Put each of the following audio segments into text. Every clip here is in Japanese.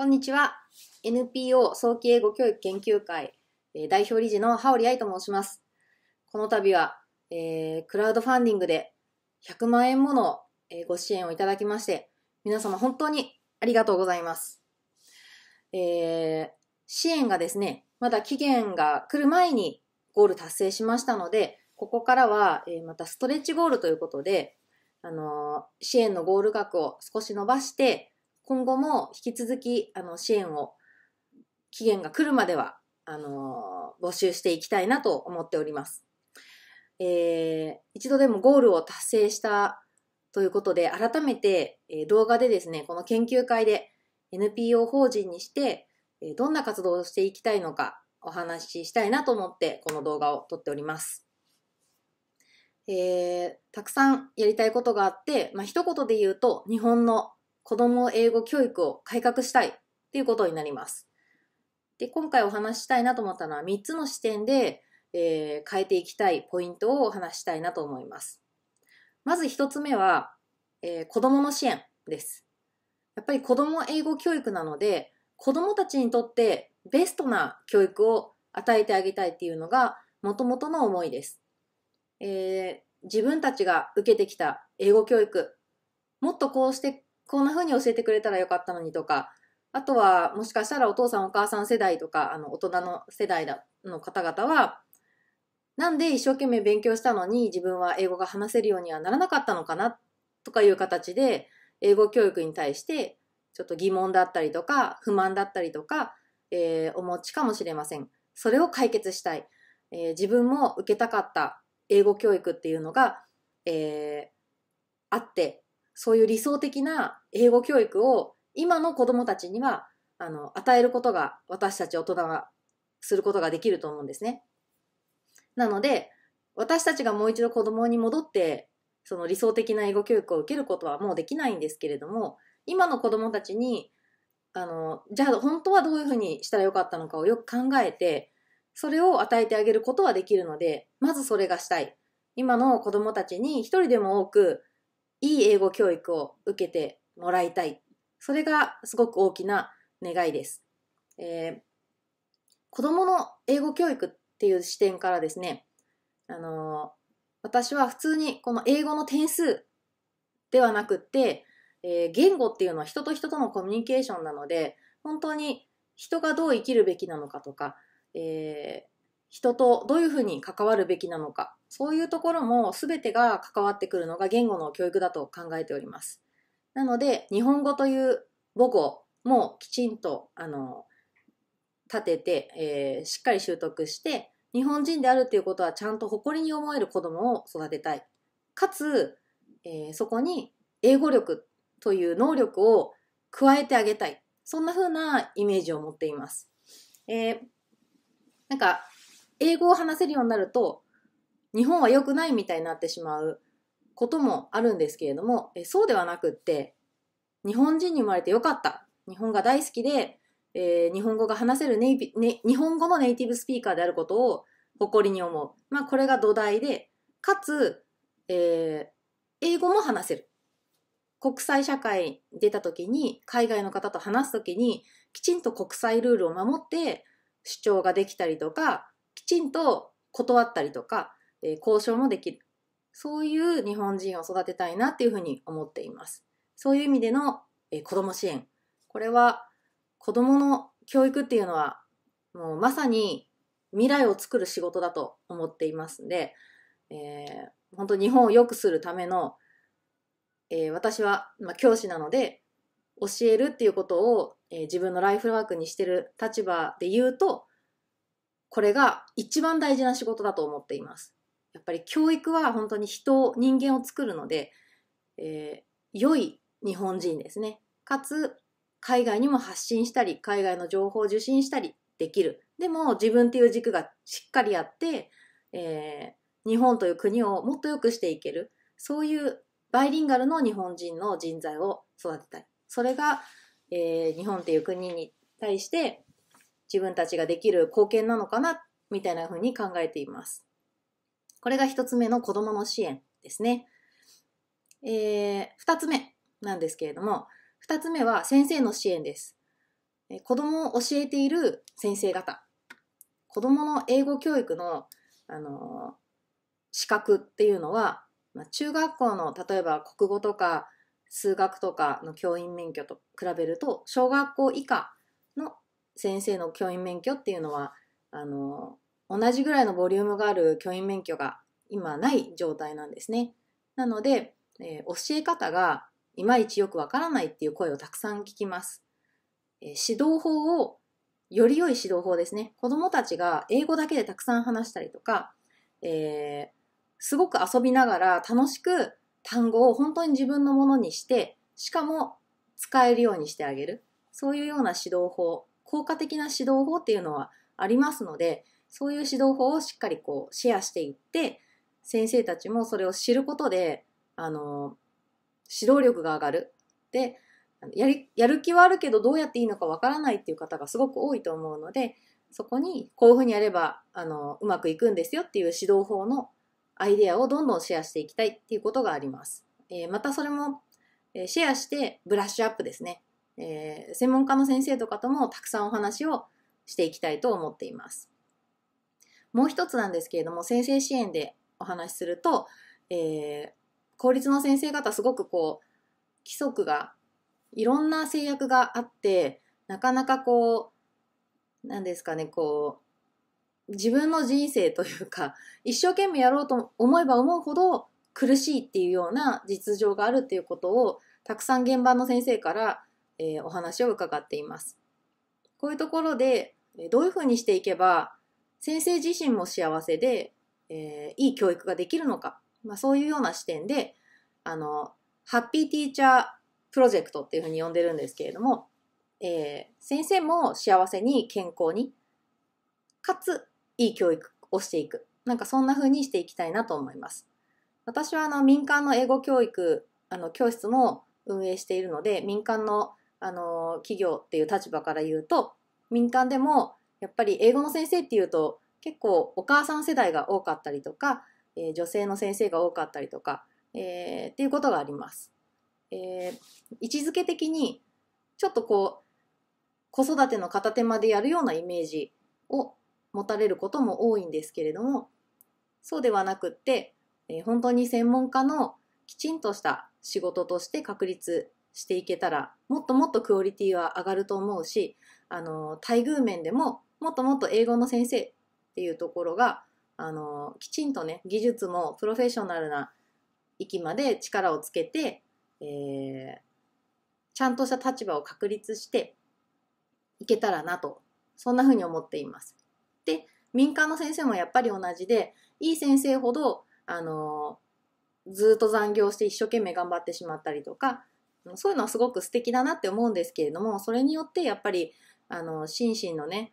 こんにちは。NPO 早期英語教育研究会、え代表理事の羽織愛と申します。この度は、えー、クラウドファンディングで100万円もの、えご支援をいただきまして、皆様本当にありがとうございます。え支援がですね、まだ期限が来る前にゴール達成しましたので、ここからは、えまたストレッチゴールということで、あの支援のゴール額を少し伸ばして、今後も引き続き、あの、支援を、期限が来るまでは、あの、募集していきたいなと思っております。えー、一度でもゴールを達成したということで、改めて、え動画でですね、この研究会で NPO 法人にして、えどんな活動をしていきたいのかお話ししたいなと思って、この動画を撮っております。えー、たくさんやりたいことがあって、まあ、一言で言うと、日本の子供英語教育を改革したいっていうことになります。で、今回お話したいなと思ったのは3つの視点で、えー、変えていきたいポイントをお話したいなと思います。まず1つ目は、えー、子供の支援です。やっぱり子供英語教育なので、子供たちにとってベストな教育を与えてあげたいっていうのが元々の思いです。えー、自分たちが受けてきた英語教育、もっとこうしてこんな風に教えてくれたらよかったのにとか、あとは、もしかしたらお父さんお母さん世代とか、あの、大人の世代の方々は、なんで一生懸命勉強したのに自分は英語が話せるようにはならなかったのかなとかいう形で、英語教育に対してちょっと疑問だったりとか、不満だったりとか、えー、お持ちかもしれません。それを解決したい。えー、自分も受けたかった英語教育っていうのが、えー、あって、そういう理想的な英語教育を今の子供たちには、あの、与えることが私たち大人はすることができると思うんですね。なので、私たちがもう一度子供に戻って、その理想的な英語教育を受けることはもうできないんですけれども、今の子供たちに、あの、じゃあ本当はどういうふうにしたらよかったのかをよく考えて、それを与えてあげることはできるので、まずそれがしたい。今の子供たちに一人でも多くいい英語教育を受けてもらいたい。それがすごく大きな願いです。えー、子供の英語教育っていう視点からですね、あのー、私は普通にこの英語の点数ではなくって、えー、言語っていうのは人と人とのコミュニケーションなので、本当に人がどう生きるべきなのかとか、えー、人とどういうふうに関わるべきなのかそういうところも全てが関わってくるのが言語の教育だと考えております。なので、日本語という母語もきちんと、あの、立てて、えー、しっかり習得して、日本人であるっていうことはちゃんと誇りに思える子供を育てたい。かつ、えー、そこに英語力という能力を加えてあげたい。そんな風なイメージを持っています。えー、なんか、英語を話せるようになると、日本は良くないみたいになってしまうこともあるんですけれども、えそうではなくって、日本人に生まれてよかった。日本が大好きで、えー、日本語が話せるネイビ、ね、日本語のネイティブスピーカーであることを誇りに思う。まあ、これが土台で、かつ、えー、英語も話せる。国際社会出た時に、海外の方と話す時に、きちんと国際ルールを守って主張ができたりとか、きちんと断ったりとか、えー、交渉もできる。そういう日本人を育てたいなっていうふうに思っています。そういう意味での、えー、子供支援。これは子供の教育っていうのはもうまさに未来を作る仕事だと思っていますので、えー、本当日本を良くするための、えー、私は、まあ、教師なので教えるっていうことを、えー、自分のライフワークにしてる立場で言うとこれが一番大事な仕事だと思っています。やっぱり教育は本当に人人間を作るので、えー、良い日本人ですねかつ海外にも発信したり海外の情報を受信したりできるでも自分っていう軸がしっかりあって、えー、日本という国をもっと良くしていけるそういうバイリンガルの日本人の人材を育てたいそれが、えー、日本っていう国に対して自分たちができる貢献なのかなみたいな風に考えています。これが一つ目の子供の支援ですね。えー、二つ目なんですけれども、二つ目は先生の支援です。子供を教えている先生方。子供の英語教育の、あのー、資格っていうのは、まあ、中学校の例えば国語とか数学とかの教員免許と比べると、小学校以下の先生の教員免許っていうのは、あのー同じぐらいのボリュームがある教員免許が今ない状態なんですね。なので、えー、教え方がいまいちよくわからないっていう声をたくさん聞きます。えー、指導法を、より良い指導法ですね。子供たちが英語だけでたくさん話したりとか、えー、すごく遊びながら楽しく単語を本当に自分のものにして、しかも使えるようにしてあげる。そういうような指導法、効果的な指導法っていうのはありますので、そういう指導法をしっかりこうシェアしていって先生たちもそれを知ることであの指導力が上がるでやりやる気はあるけどどうやっていいのかわからないっていう方がすごく多いと思うのでそこにこういうふうにやればあのうまくいくんですよっていう指導法のアイデアをどんどんシェアしていきたいっていうことがあります。えー、またそれも、えー、シェアしてブラッシュアップですね、えー、専門家の先生とかともたくさんお話をしていきたいと思っています。もう一つなんですけれども先生支援でお話しすると、えー、公立の先生方すごくこう規則がいろんな制約があってなかなかこう何ですかねこう自分の人生というか一生懸命やろうと思えば思うほど苦しいっていうような実情があるっていうことをたくさん現場の先生から、えー、お話を伺っています。こういうところでどういうふうにしていけば先生自身も幸せで、えー、いい教育ができるのか、まあ、そういうような視点であのハッピーティーチャープロジェクトっていうふうに呼んでるんですけれども、えー、先生も幸せに健康にかついい教育をしていくなんかそんなふうにしていきたいなと思います私はあの民間の英語教育あの教室も運営しているので民間のあの企業っていう立場から言うと民間でもやっぱり英語の先生っていうと結構お母さん世代が多かったりとか、えー、女性の先生が多かったりとか、えー、っていうことがあります。えー、位置づけ的にちょっとこう子育ての片手間でやるようなイメージを持たれることも多いんですけれどもそうではなくって、えー、本当に専門家のきちんとした仕事として確立していけたらもっともっとクオリティは上がると思うしあの待遇面でももっともっと英語の先生っていうところがあのきちんとね技術もプロフェッショナルな域まで力をつけて、えー、ちゃんとした立場を確立していけたらなとそんなふうに思っています。で民間の先生もやっぱり同じでいい先生ほどあのずっと残業して一生懸命頑張ってしまったりとかそういうのはすごく素敵だなって思うんですけれどもそれによってやっぱりあの心身のね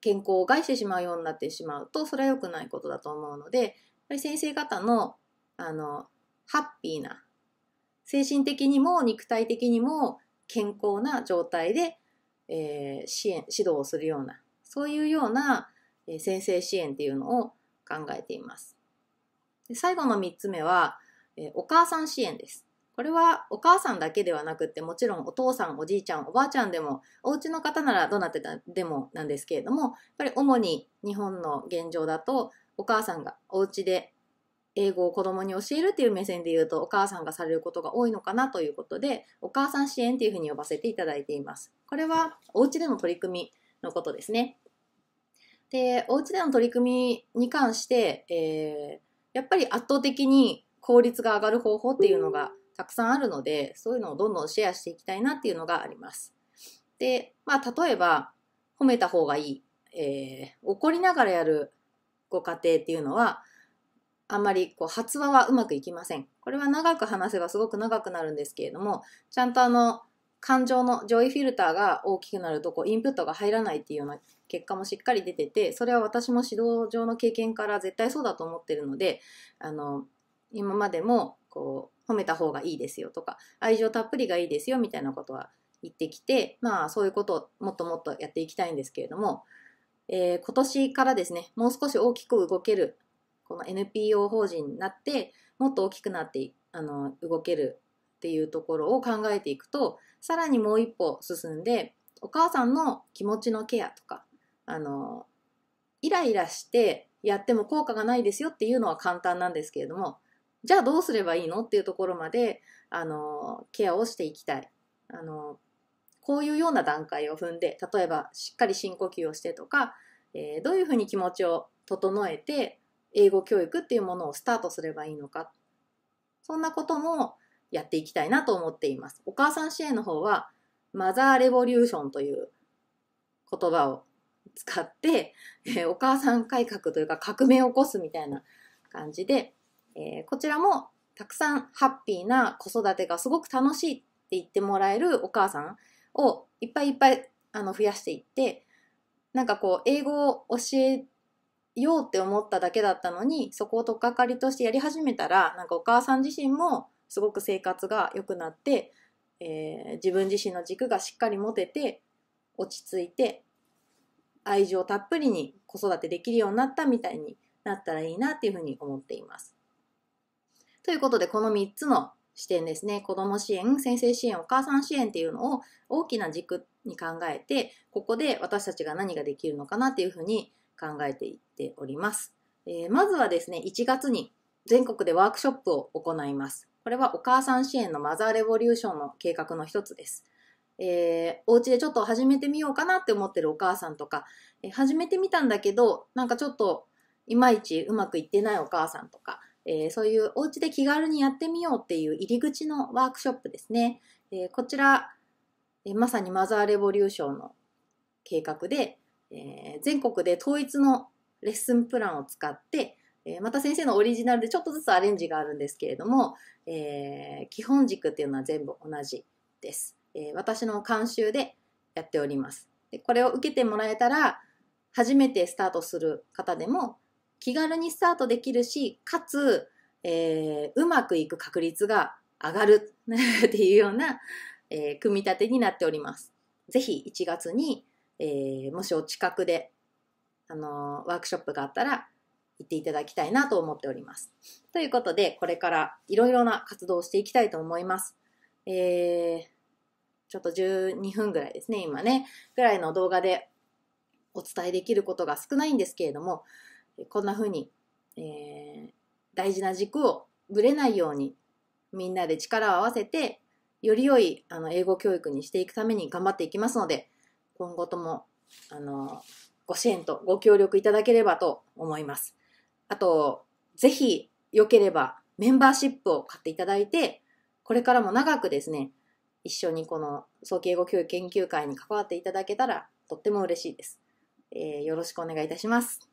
健康を害してしまうようになってしまうとそれは良くないことだと思うので先生方のあのハッピーな精神的にも肉体的にも健康な状態で、えー、支援指導をするようなそういうような、えー、先生支援っていうのを考えています。で最後の3つ目は、えー、お母さん支援です。これはお母さんだけではなくってもちろんお父さんおじいちゃんおばあちゃんでもお家の方ならどなたでもなんですけれどもやっぱり主に日本の現状だとお母さんがお家で英語を子供に教えるっていう目線で言うとお母さんがされることが多いのかなということでお母さん支援っていうふうに呼ばせていただいています。これはお家での取り組みのことですね。でお家での取り組みに関して、えー、やっぱり圧倒的に効率が上がる方法っていうのが、うんたくさんあるので、そういうのをどんどんシェアしていきたいなっていうのがあります。で、まあ、例えば、褒めた方がいい、えー、怒りながらやるご家庭っていうのは、あんまりこう発話はうまくいきません。これは長く話せばすごく長くなるんですけれども、ちゃんとあの、感情の上位フィルターが大きくなるとこうインプットが入らないっていうような結果もしっかり出ててそれは私も指導上の経験から絶対そうだと思ってるのであの今までもこう褒めた方がいいですよとか、愛情たっぷりがいいですよみたいなことは言ってきて、まあそういうことをもっともっとやっていきたいんですけれども、えー、今年からですね、もう少し大きく動ける、この NPO 法人になって、もっと大きくなってあの動けるっていうところを考えていくと、さらにもう一歩進んで、お母さんの気持ちのケアとか、あの、イライラしてやっても効果がないですよっていうのは簡単なんですけれども、じゃあどうすればいいのっていうところまであのケアをしていきたいあのこういうような段階を踏んで例えばしっかり深呼吸をしてとか、えー、どういうふうに気持ちを整えて英語教育っていうものをスタートすればいいのかそんなこともやっていきたいなと思っていますお母さん支援の方はマザーレボリューションという言葉を使って、えー、お母さん改革というか革命を起こすみたいな感じでえー、こちらもたくさんハッピーな子育てがすごく楽しいって言ってもらえるお母さんをいっぱいいっぱいあの増やしていってなんかこう英語を教えようって思っただけだったのにそこを取っかかりとしてやり始めたらなんかお母さん自身もすごく生活が良くなって、えー、自分自身の軸がしっかり持てて落ち着いて愛情たっぷりに子育てできるようになったみたいになったらいいなっていうふうに思っています。ということで、この3つの視点ですね、子ども支援、先生支援、お母さん支援っていうのを大きな軸に考えて、ここで私たちが何ができるのかなっていうふうに考えていっております。えー、まずはですね、1月に全国でワークショップを行います。これはお母さん支援のマザーレボリューションの計画の一つです。えー、お家でちょっと始めてみようかなって思ってるお母さんとか、えー、始めてみたんだけど、なんかちょっといまいちうまくいってないお母さんとか、えー、そういうお家で気軽にやってみようっていう入り口のワークショップですね。えー、こちら、えー、まさにマザーレボリューションの計画で、え全国で統一のレッスンプランを使って、えまた先生のオリジナルでちょっとずつアレンジがあるんですけれども、え基本軸っていうのは全部同じです。え私の監修でやっております。でこれを受けてもらえたら、初めてスタートする方でも、気軽にスタートできるし、かつ、えー、うまくいく確率が上がる っていうような、えー、組み立てになっております。ぜひ1月に、えー、もしお近くで、あのー、ワークショップがあったら行っていただきたいなと思っております。ということで、これからいろいろな活動をしていきたいと思います。えー、ちょっと12分ぐらいですね、今ね、ぐらいの動画でお伝えできることが少ないんですけれども、こんな風に、えー、大事な軸をぶれないようにみんなで力を合わせてより良いあの英語教育にしていくために頑張っていきますので今後ともあのご支援とご協力いただければと思います。あと、ぜひ良ければメンバーシップを買っていただいて、これからも長くですね、一緒にこの早期英語教育研究会に関わっていただけたらとっても嬉しいです。えー、よろしくお願いいたします。